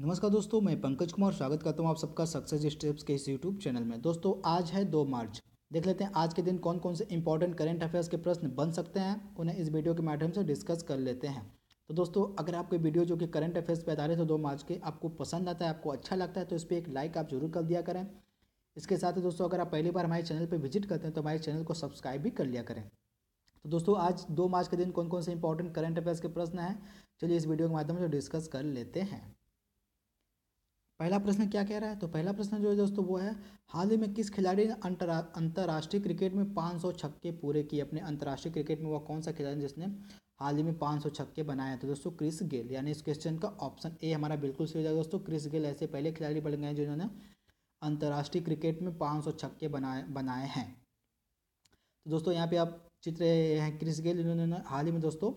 नमस्कार दोस्तों मैं पंकज कुमार स्वागत करता हूँ आप सबका सक्सेस स्टेप्स के इस यूट्यूब चैनल में दोस्तों आज है दो मार्च देख लेते हैं आज के दिन कौन कौन से इंपॉर्टेंट करेंट अफेयर्स के प्रश्न बन सकते हैं उन्हें इस वीडियो के माध्यम से डिस्कस कर लेते हैं तो दोस्तों अगर आपको वीडियो जो कि करंट अफेयर्स पर आधारित हो दो मार्च के आपको पसंद आता है आपको अच्छा लगता है तो इस पर एक लाइक आप जरूर कर दिया करें इसके साथ ही दोस्तों अगर आप पहली बार हमारे चैनल पर विजिट करते हैं तो हमारे चैनल को सब्सक्राइब भी कर लिया करें तो दोस्तों आज दो मार्च के दिन कौन कौन से इंपॉर्टेंट करंट अफेयर्स के प्रश्न हैं चलिए इस वीडियो के माध्यम से डिस्कस कर लेते हैं पहला प्रश्न क्या कह रहा है तो पहला प्रश्न जो है दोस्तों वो है हाल ही में किस खिलाड़ी ने अंतर्राष्ट्रीय क्रिकेट में पाँच सौ छक्के पूरे किए अपने अंतर्राष्ट्रीय क्रिकेट में वह कौन सा खिलाड़ी जिसने हाल ही में पाँच सौ छक्के बनाए तो दोस्तों क्रिस गेल यानी इस क्वेश्चन का ऑप्शन ए हमारा बिल्कुल सही हो जाएगा दोस्तों क्रिस गेल ऐसे पहले खिलाड़ी बन गए जिन्होंने अंतर्राष्ट्रीय क्रिकेट में पाँच सौ छक्के बनाए बनाए हैं तो दोस्तों यहाँ पे आप चित्र हैं क्रिस गेल इन्होंने हाल ही में दोस्तों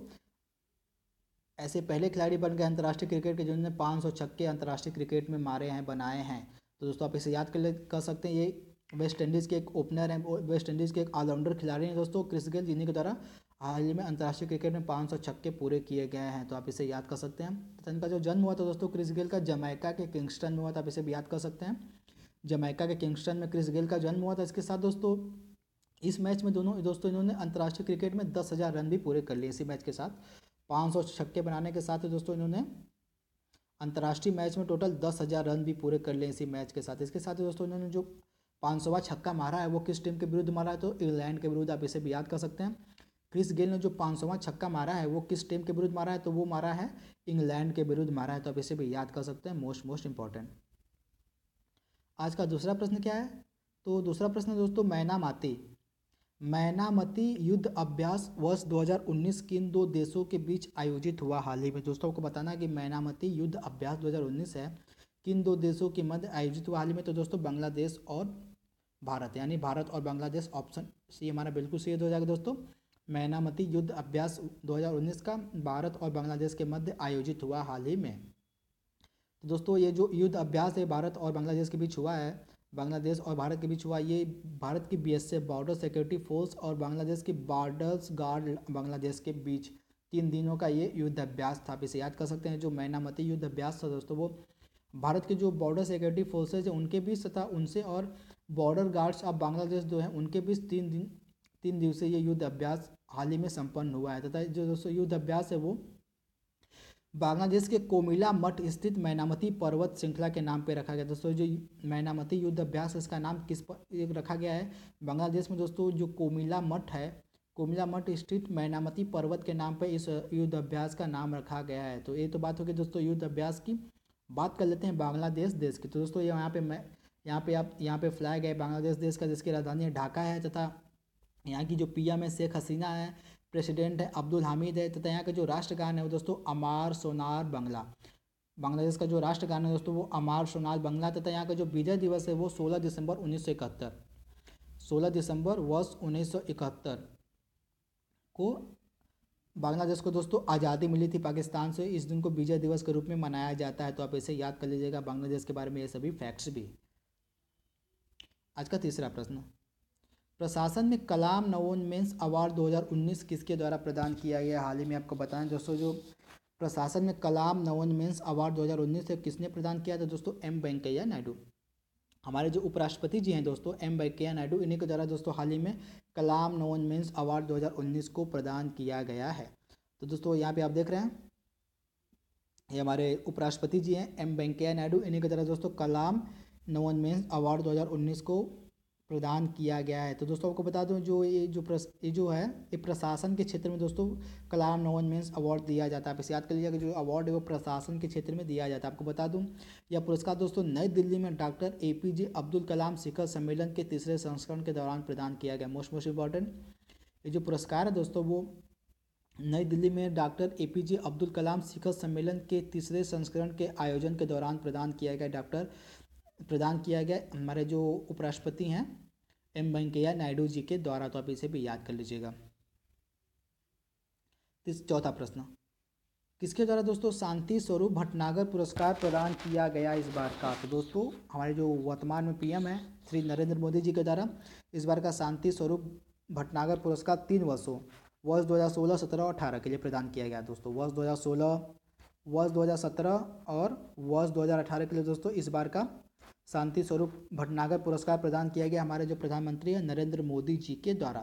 ऐसे पहले खिलाड़ी बन गए अंतर्राष्ट्रीय क्रिकेट के जिन्होंने पाँच सौ छक्के अंतर्राष्ट्रीय क्रिकेट में मारे हैं बनाए हैं तो दोस्तों आप इसे याद कर ले कर सकते हैं ये वेस्ट इंडीज़ के एक ओपनर हैं वेस्ट इंडीज़ के एक ऑलराउंडर खिलाड़ी हैं दोस्तों क्रिस गेल जिन्हें के द्वारा हाल ही में अंतर्राष्ट्रीय क्रिकेट में पाँच सौ छक्के पूरे किए गए हैं तो आप इसे याद कर सकते हैं तो इनका जो जन्म हुआ था दोस्तों क्रिस गेल का जमैका के किंगस्टन में हुआ था आप इसे भी याद कर सकते हैं जमैका के किंगस्टन में क्रिस गेल का जन्म हुआ था इसके साथ दोस्तों इस मैच में दोनों दोस्तों इन्होंने अंतर्राष्ट्रीय क्रिकेट में दस हज़ार रन भी पूरे कर लिए इसी मैच के साथ पाँच सौ छक्के बनाने के साथ ही दोस्तों इन्होंने अंतर्राष्ट्रीय मैच में टोटल दस हज़ार रन भी पूरे कर लिए इसी मैच के साथ इसके साथ ही दोस्तों इन्होंने जो पाँच सौवा छक्का मारा है वो किस टीम के विरुद्ध मारा है तो इंग्लैंड के विरुद्ध आप इसे भी याद कर सकते हैं क्रिस गेल ने जो पाँच सौवा छक्का मारा है वो किस टीम के विरुद्ध मारा है तो वो मारा है इंग्लैंड के विरुद्ध मारा है तो आप इसे भी याद कर सकते हैं मोस्ट मोस्ट इंपॉर्टेंट आज का दूसरा प्रश्न क्या है तो दूसरा प्रश्न दोस्तों मैना माती मैनामती युद्ध अभ्यास वर्ष 2019 किन दो देशों के बीच आयोजित हुआ हाल ही में दोस्तों आपको बताना कि मैनामती युद्ध अभ्यास 2019 है किन दो देशों के मध्य आयोजित हुआ हाल ही में तो दोस्तों बांग्लादेश और भारत यानी भारत और बांग्लादेश ऑप्शन सी हमारा बिल्कुल सही हो जाएगा दोस्तों मैनामती युद्ध अभ्यास 2019 का भारत और बांग्लादेश के मध्य आयोजित हुआ हाल ही में तो दोस्तों ये जो युद्ध अभ्यास है भारत और बांग्लादेश के बीच हुआ है बांग्लादेश और भारत के बीच हुआ ये भारत की बीएसएफ बॉर्डर सिक्योरिटी फोर्स और बांग्लादेश की बॉर्डर्स गार्ड बांग्लादेश के बीच तीन दिनों का ये युद्ध अभ्यास था आप इसे याद कर सकते हैं जो मैनामती युद्ध अभ्यास था दोस्तों वो भारत के जो बॉर्डर सिक्योरिटी फोर्सेज हैं उनके बीच तथा उनसे और बॉर्डर गार्ड्स ऑफ बांग्लादेश जो हैं उनके बीच तीन दिन तीन दिवसीय ये युद्ध अभ्यास हाल ही में संपन्न हुआ है तथा जो दोस्तों युद्ध अभ्यास है वो बांग्लादेश के कोमिला मठ स्थित मैनामती पर्वत श्रृंखला के नाम पे रखा गया दोस्तों जो मैनामती युद्ध अभ्यास इसका नाम किस पर रखा गया है बांग्लादेश में दोस्तों जो कोमिला मठ है कोमिला मठ स्थित मैनामती पर्वत के नाम पर इस युद्ध अभ्यास का नाम रखा गया है तो ये तो बात होगी दोस्तों युद्ध अभ्यास की बात कर लेते हैं बांग्लादेश देश की तो दोस्तों यहाँ पे मैं यहाँ पे आप यहाँ पे फ्लैग है बांग्लादेश देश का जिसकी राजधानी ढाका है तथा यहाँ की जो पीएम है शेख हसीना है प्रेसिडेंट है अब्दुल हामिद है तथा यहाँ का जो राष्ट्रगान है वो दोस्तों अमार सोनार बंगला बांग्लादेश का जो राष्ट्रगान है दोस्तों वो अमार सोनार बंगला तथा यहाँ का जो विजय दिवस है वो सोलह दिसंबर उन्नीस सौ इकहत्तर सोलह दिसंबर वर्ष उन्नीस सौ इकहत्तर को बांग्लादेश को दोस्तों आज़ादी मिली थी पाकिस्तान से इस दिन को विजय दिवस के रूप में मनाया जाता है तो आप इसे याद कर लीजिएगा बांग्लादेश के बारे में ये सभी फैक्ट्स भी आज का तीसरा प्रश्न प्रशासन में कलाम नवोन मेंस अवार्ड 2019 किसके द्वारा प्रदान किया गया हाल ही में आपको बताएं दोस्तों जो प्रशासन में कलाम नवोन मेंस अवार्ड 2019 है किसने प्रदान किया था दोस्तों एम वेंकैया नायडू हमारे जो उपराष्ट्रपति जी हैं दोस्तों एम वेंकैया नायडू इन्हीं के द्वारा दोस्तों हाल ही में कलाम नवोन मेंस अवार्ड 2019 को प्रदान किया गया है तो दोस्तों यहाँ पे आप देख रहे हैं ये हमारे उपराष्ट्रपति जी हैं एम वेंकैया नायडू इन्हीं के द्वारा दोस्तों कलाम नवोन्मेष अवार्ड 2019 को प्रदान किया गया है तो दोस्तों आपको बता दूं जो ये जो प्रस ये जो है ये प्रशासन के क्षेत्र में दोस्तों कलाम नवन मीन्स अवार्ड दिया जाता है आप इसे याद कर लीजिएगा जो अवार्ड है वो प्रशासन के क्षेत्र में दिया जाता है आपको बता दूं यह पुरस्कार दोस्तों नई दिल्ली में doctor A P J Abdul Kalam शिखर सम्मेलन के तीसरे संस्करण के दौरान प्रदान किया गया मोस्ट मोस्ट इम्पॉर्टेंट ये जो पुरस्कार है दोस्तों वो नई दिल्ली में doctor A P J Abdul Kalam शिखर सम्मेलन के तीसरे संस्करण के आयोजन के दौरान प्रदान किया गया डॉक्टर प्रदान किया गया हमारे जो उपराष्ट्रपति हैं एम वेंकैया नायडू जी के द्वारा तो आप इसे भी याद कर लीजिएगा चौथा प्रश्न किसके द्वारा दोस्तों शांति स्वरूप भटनागर पुरस्कार प्रदान किया गया इस बार का तो दोस्तों हमारे जो वर्तमान में पीएम है श्री नरेंद्र मोदी जी के द्वारा इस बार का शांति स्वरूप भटनागर पुरस्कार तीन वर्षों वर्ष दो हज़ार सोलह सत्रह और अठारह के लिए प्रदान किया गया दोस्तों वर्ष दो हज़ार सोलह वर्ष दो हज़ार सत्रह और वर्ष दो हज़ार अठारह के लिए दोस्तों इस बार का शांति स्वरूप भटनागर पुरस्कार प्रदान किया गया हमारे जो प्रधानमंत्री हैं नरेंद्र मोदी जी के द्वारा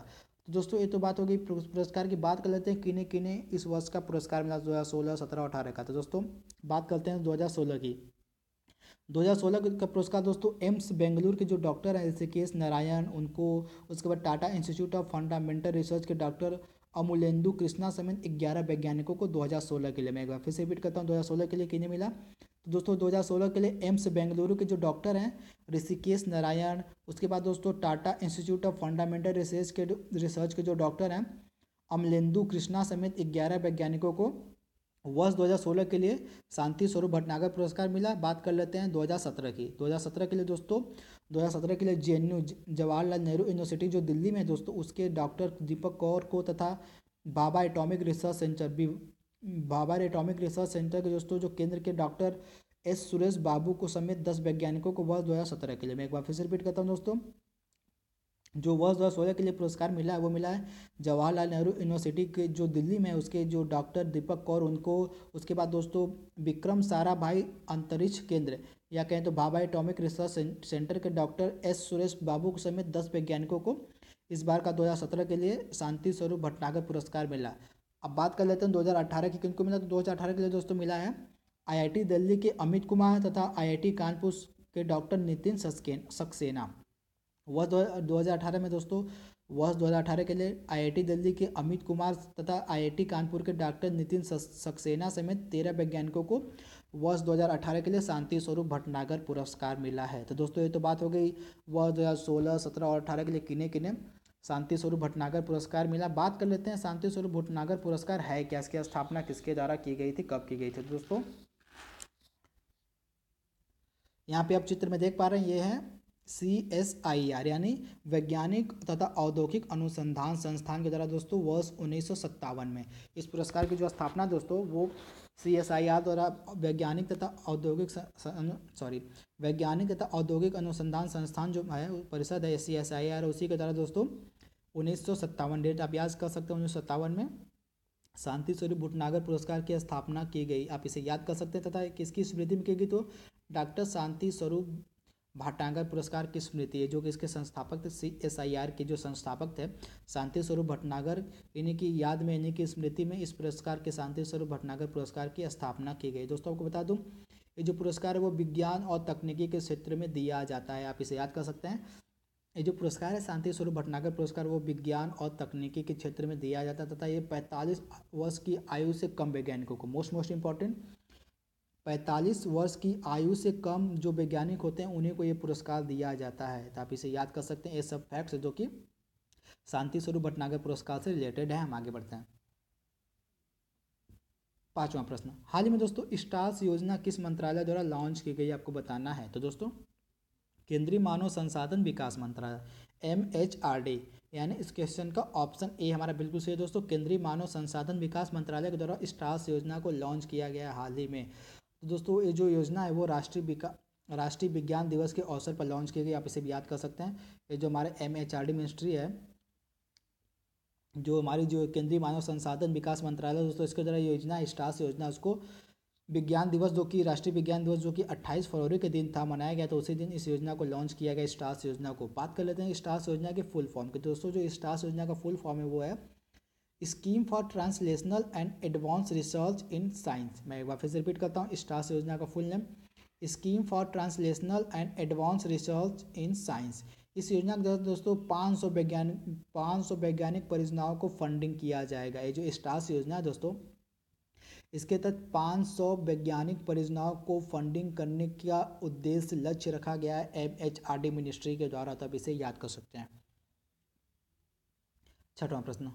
तो दोस्तों ये तो बात हो गई पुरस्कार की बात कर लेते हैं किने किने इस वर्ष का पुरस्कार मिला दो हज़ार सोलह सत्रह अठारह का तो दोस्तों बात करते हैं दो हज़ार सोलह की दो हज़ार सोलह का पुरस्कार दोस्तों एम्स बेंगलुरु के जो डॉक्टर हैं जैसे के एस नारायण उनको उसके बाद Tata institute of fundamental research के डॉक्टर अमुलेंदू कृष्णा समेत ग्यारह वैज्ञानिकों को दो हज़ार सोलह के लिए मैं एक बार फिर से रिपीट करता हूँ दो हज़ार सोलह के लिए किन्हें मिला दोस्तों 2016 के लिए एम्स बेंगलुरु के जो डॉक्टर हैं ऋषिकेश नारायण उसके बाद दोस्तों Tata institute of fundamental research के रिसर्च के जो डॉक्टर हैं अमलेंदु कृष्णा समेत ग्यारह वैज्ञानिकों को वर्ष 2016 के लिए शांति स्वरूप भटनागर पुरस्कार मिला बात कर लेते हैं 2017 की 2017 के लिए दोस्तों 2017 के लिए जे जवाहरलाल नेहरू यूनिवर्सिटी जो दिल्ली में है दोस्तों उसके डॉक्टर दीपक कौर को तथा बाबा एटॉमिक रिसर्च सेंटर बाबर एटॉमिक रिसर्च सेंटर के दोस्तों जो केंद्र के डॉक्टर एस सुरेश बाबू को समेत दस वैज्ञानिकों को वर्ष दो हज़ार सत्रह के लिए मैं एक बार फिर से रिपीट करता हूँ दोस्तों जो वर्ष दो हज़ार के लिए पुरस्कार मिला है वो मिला है जवाहरलाल नेहरू यूनिवर्सिटी के जो दिल्ली में उसके जो डॉक्टर दीपक कौर उनको उसके बाद दोस्तों विक्रम साराभाई अंतरिक्ष केंद्र या कहें तो बाबा एटॉमिक रिसर्च सेंटर के डॉक्टर एस सुरेश बाबू समेत दस वैज्ञानिकों को इस बार का दो हज़ार सत्रह के लिए शांति स्वरूप भटनागर पुरस्कार मिला अब बात कर लेते हैं 2018 की किनको मिला तो 2018 के लिए दोस्तों मिला है आईआईटी दिल्ली के अमित कुमार तथा आईआईटी कानपुर के डॉक्टर नितिन सक्सेना वर्ष 2018 में दोस्तों वर्ष 2018 के लिए आईआईटी दिल्ली के अमित कुमार तथा आईआईटी कानपुर के डॉक्टर नितिन सक्सेना समेत तेरह वैज्ञानिकों को वर्ष 2018 के लिए शांति स्वरूप भटनागर पुरस्कार मिला है तो दोस्तों ये तो बात हो गई वर्ष 2016, 17 और 18 के लिए किने किने शांति स्वरूप भटनागर पुरस्कार मिला बात कर लेते हैं शांति स्वरूप भटनागर पुरस्कार है क्या इसकी स्थापना किसके द्वारा की गई थी कब की गई थी दोस्तों यहाँ पे आप चित्र में देख पा रहे हैं ये है सी एस आई आर यानी वैज्ञानिक तथा औद्योगिक अनुसंधान संस्थान के द्वारा दोस्तों वर्ष उन्नीस में इस पुरस्कार की जो स्थापना दोस्तों वो सी एस आई आर द्वारा वैज्ञानिक तथा औद्योगिक सॉरी वैज्ञानिक तथा औद्योगिक अनुसंधान संस्थान जो है परिषद है सी एस आई आर उसी के द्वारा दोस्तों उन्नीस सौ सत्तावन डेट आप याद कर सकते हैं उन्नीस सौ सत्तावन में शांति स्वरूप भुटनागर पुरस्कार की स्थापना की गई आप इसे याद कर सकते हैं तथा किसकी स्मृति में की गई तो डॉक्टर शांति स्वरूप भट्टांगर पुरस्कार की स्मृति है जो कि इसके संस्थापक सी एस आई आर के जो संस्थापक थे शांति स्वरूप भटनागर इन्हीं की याद में इन्हीं की स्मृति में इस पुरस्कार के शांति स्वरूप भटनागर पुरस्कार की स्थापना की गई दोस्तों आपको बता दूं ये जो पुरस्कार है वो विज्ञान और तकनीकी के क्षेत्र में दिया जाता है आप इसे याद कर सकते हैं ये जो पुरस्कार है शांति स्वरूप भटनागर पुरस्कार वो विज्ञान और तकनीकी के क्षेत्र में दिया जाता है तथा ये पैंतालीस वर्ष की आयु से कम वैज्ञानिकों को मोस्ट मोस्ट इंपॉर्टेंट पैंतालीस वर्ष की आयु से कम जो वैज्ञानिक होते हैं उन्हीं को ये पुरस्कार दिया जाता है तो आप इसे याद कर सकते हैं ये सब फैक्ट्स जो कि शांति स्वरूप भटनागर पुरस्कार से रिलेटेड है हम आगे बढ़ते हैं पांचवा प्रश्न हाल ही में दोस्तों स्टार्स योजना किस मंत्रालय द्वारा लॉन्च की गई आपको बताना है तो दोस्तों केंद्रीय मानव संसाधन विकास मंत्रालय एम एच आर डी यानी इस क्वेश्चन का ऑप्शन ए हमारा बिल्कुल सही है दोस्तों केंद्रीय मानव संसाधन विकास मंत्रालय के द्वारा स्टार्स योजना को लॉन्च किया गया हाल ही में तो दोस्तों ये जो योजना है वो राष्ट्रीय विका राष्ट्रीय विज्ञान दिवस के अवसर पर लॉन्च की गई आप इसे भी याद कर सकते हैं ये जो हमारे M H R D ministry है जो हमारी जो केंद्रीय मानव संसाधन विकास मंत्रालय दोस्तों इसके द्वारा योजना स्टार्स योजना उसको विज्ञान दिवस जो कि राष्ट्रीय विज्ञान दिवस जो कि 28 फरवरी के दिन था मनाया गया तो उसी दिन इस योजना को लॉन्च किया गया स्टार्स योजना को बात कर लेते हैं स्टार्स योजना के फुल फॉर्म की दोस्तों जो स्टार्स योजना का फुल फॉर्म है वो है scheme for translational and advance research in science मैं एक बार फिर से रिपीट करता हूँ स्टार्स योजना का full name scheme for translational and advance research in science इस योजना के तहत दोस्तों 500 वैज्ञानिक सौ वैज्ञानिक परियोजनाओं को फंडिंग किया जाएगा ये जो स्टार्स योजना है दोस्तों इसके तहत 500 वैज्ञानिक परियोजनाओं को फंडिंग करने का उद्देश्य लक्ष्य रखा गया है M H R D ministry के द्वारा तब तो इसे याद कर सकते हैं छठवां प्रश्न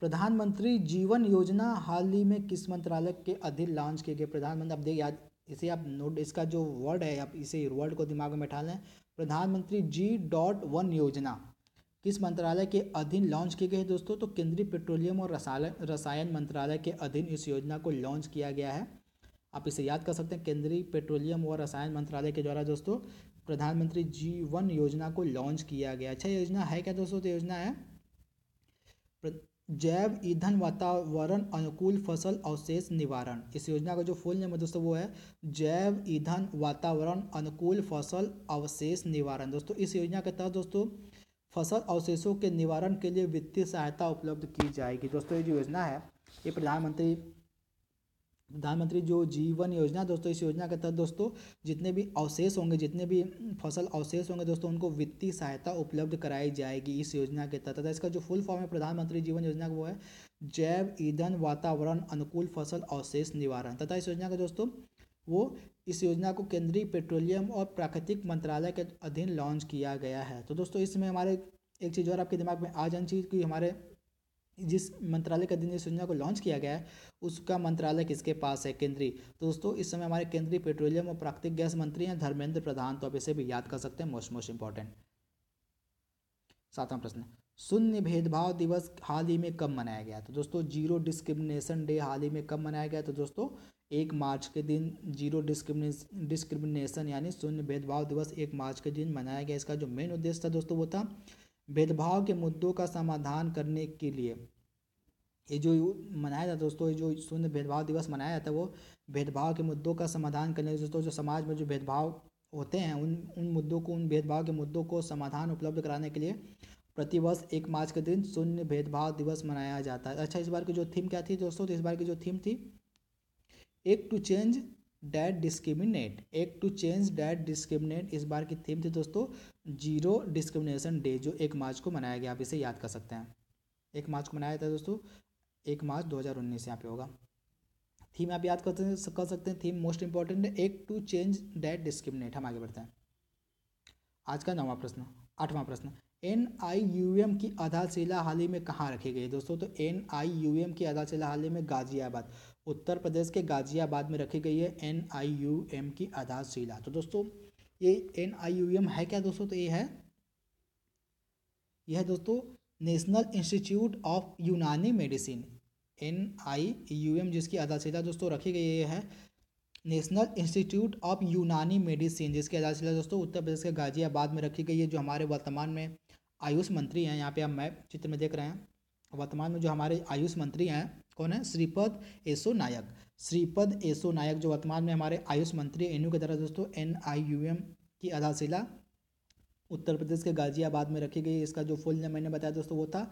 प्रधानमंत्री जीवन योजना हाल ही में किस मंत्रालय के अधीन लॉन्च किए गए प्रधानमंत्री आप देख याद इसे आप नोट इसका जो वर्ड है आप इसे वर्ड को दिमाग में बैठा लें प्रधानमंत्री जी डॉट वन योजना किस मंत्रालय के अधीन लॉन्च किए गए दोस्तों तो केंद्रीय पेट्रोलियम और रसायन रसायन मंत्रालय के अधीन इस योजना को लॉन्च किया गया है आप इसे याद कर सकते हैं केंद्रीय पेट्रोलियम और रसायन मंत्रालय के द्वारा दोस्तों प्रधानमंत्री जी वन योजना को लॉन्च किया गया अच्छा योजना है क्या दोस्तों तो योजना है जैव ईंधन वातावरण अनुकूल फसल अवशेष निवारण इस योजना का जो फुल नेम है दोस्तों वो है जैव ईंधन वातावरण अनुकूल फसल अवशेष निवारण दोस्तों इस योजना के तहत दोस्तों फसल अवशेषों के निवारण के लिए वित्तीय सहायता उपलब्ध की जाएगी दोस्तों ये जो योजना है ये प्रधानमंत्री प्रधानमंत्री जो जीवन योजना दोस्तों इस योजना के तहत दोस्तों जितने भी अवशेष होंगे जितने भी फसल अवशेष होंगे दोस्तों उनको वित्तीय सहायता उपलब्ध कराई जाएगी इस योजना के तहत इसका जो फुल फॉर्म है प्रधानमंत्री जीवन योजना का वो है जैव ईंधन वातावरण अनुकूल फसल अवशेष निवारण तथा इस योजना का दोस्तों वो इस योजना को केंद्रीय पेट्रोलियम और प्राकृतिक मंत्रालय के अधीन लॉन्च किया गया है तो दोस्तों इसमें हमारे एक चीज़ और आपके दिमाग में आ जानी चाहिए कि हमारे जिस मंत्रालय के दिन इस योजना को लॉन्च किया गया है उसका मंत्रालय किसके पास है केंद्रीय दोस्तों इस समय हमारे केंद्रीय पेट्रोलियम और प्राकृतिक गैस मंत्री हैं धर्मेंद्र प्रधान तो आप इसे भी याद कर सकते हैं मोस्ट मोस्ट इंपॉर्टेंट सातवां प्रश्न शून्य भेदभाव दिवस हाल ही में कब मनाया गया तो दोस्तों जीरो डिस्क्रिमिनेशन डे हाल ही में कब मनाया गया तो दोस्तों एक मार्च के दिन जीरो डिस्क्रिमिनेशन डिस्क्रिमिनेशन यानी शून्य भेदभाव दिवस एक मार्च के दिन मनाया गया इसका जो मेन उद्देश्य था दोस्तों वो था भेदभाव के मुद्दों का समाधान करने के लिए ये जो मनाया जाता है दोस्तों ये जो शून्य भेदभाव दिवस मनाया जाता है वो भेदभाव के मुद्दों का समाधान करने दोस्तों जो समाज में जो भेदभाव होते हैं उन उन मुद्दों को उन भेदभाव के मुद्दों को समाधान उपलब्ध कराने के लिए प्रतिवर्ष एक मार्च के दिन शून्य भेदभाव दिवस मनाया जाता है अच्छा इस बार की जो थीम क्या थी दोस्तों तो इस बार की जो थीम थी act to change that discriminate act to change that discriminate इस बार की थीम थी दोस्तों जीरो डिस्क्रिमिनेशन डे जो एक मार्च को मनाया गया आप इसे याद कर सकते हैं एक मार्च को मनाया जाता है दोस्तों एक मार्च दो हजार उन्नीस यहाँ पे होगा थीम आप याद करते हैं कर सकते हैं थीम मोस्ट इंपॉर्टेंट है एक टू चेंज डैट डिस्क्रिमिनेट हम आगे बढ़ते हैं आज का नौवा प्रश्न आठवां प्रश्न एन आई यू एम की आधारशिला हाल ही में कहाँ रखी गई है दोस्तों तो एन आई यू एम की आधारशिला हाल ही में गाजियाबाद उत्तर प्रदेश के गाजियाबाद में रखी गई है एन आई यू एम की आधारशिला तो दोस्तों ये एन आई यू एम है क्या दोस्तों तो ये है यह है दोस्तों national institute of Unani medicine N I U M जिसकी आधारशिला दोस्तों रखी गई है national institute of Unani medicine जिसकी आधारशिला दोस्तों उत्तर प्रदेश के गाजियाबाद में रखी गई है जो हमारे वर्तमान में आयुष मंत्री हैं यहाँ पे आप मैप चित्र में देख रहे हैं वर्तमान में जो हमारे आयुष मंत्री हैं कौन है श्रीपद येसो नायक श्रीपद येसो नायक जो वर्तमान में हमारे आयुष मंत्री एन के द्वारा दोस्तों एन आई यू एम की आधारशिला उत्तर प्रदेश के गाजियाबाद में रखी गई इसका जो फुल नाम मैंने बताया दोस्तों वो था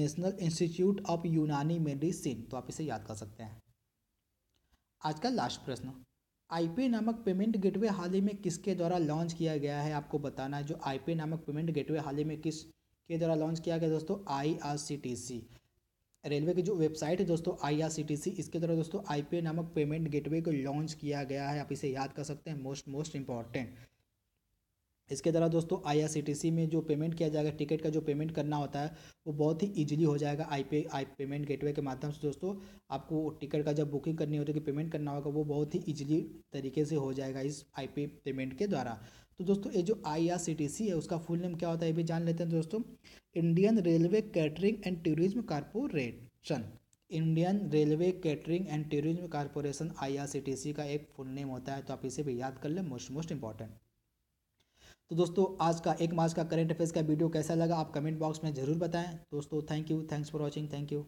national institute of Unani medicine तो आप इसे याद कर सकते हैं आज का लास्ट प्रश्न आई नामक पेमेंट गेटवे हाल ही में किसके द्वारा लॉन्च किया गया है आपको बताना है जो आई नामक पेमेंट गेटवे हाल ही में किस के द्वारा लॉन्च किया गया दोस्तों आई रेलवे की जो वेबसाइट है दोस्तों आई इसके द्वारा दोस्तों आई नामक पेमेंट गेटवे को लॉन्च किया गया है आप इसे याद कर सकते हैं मोस्ट मोस्ट इंपॉर्टेंट इसके द्वारा दोस्तों आईआरसीटीसी में जो पेमेंट किया जाएगा टिकट का जो पेमेंट करना होता है वो बहुत ही इजीली हो जाएगा आई पे आई पेमेंट गेटवे के माध्यम से दोस्तों आपको टिकट का जब बुकिंग करनी होती है कि पेमेंट करना होगा वो बहुत ही इजीली तरीके से हो जाएगा इस आई पे पेमेंट के द्वारा तो दोस्तों ये जो आई है उसका फुल नेम क्या होता है ये भी जान लेते हैं दोस्तों Indian railway catering and tourism corporation Indian railway catering and tourism corporation I का एक फुल नेम होता है तो आप इसे भी याद कर लें मोस्ट मोस्ट इंपॉर्टेंट तो दोस्तों आज का एक मार्च का करंट अफेयर्स का वीडियो कैसा लगा आप कमेंट बॉक्स में ज़रूर बताएं दोस्तों thank you thanks for watching thank you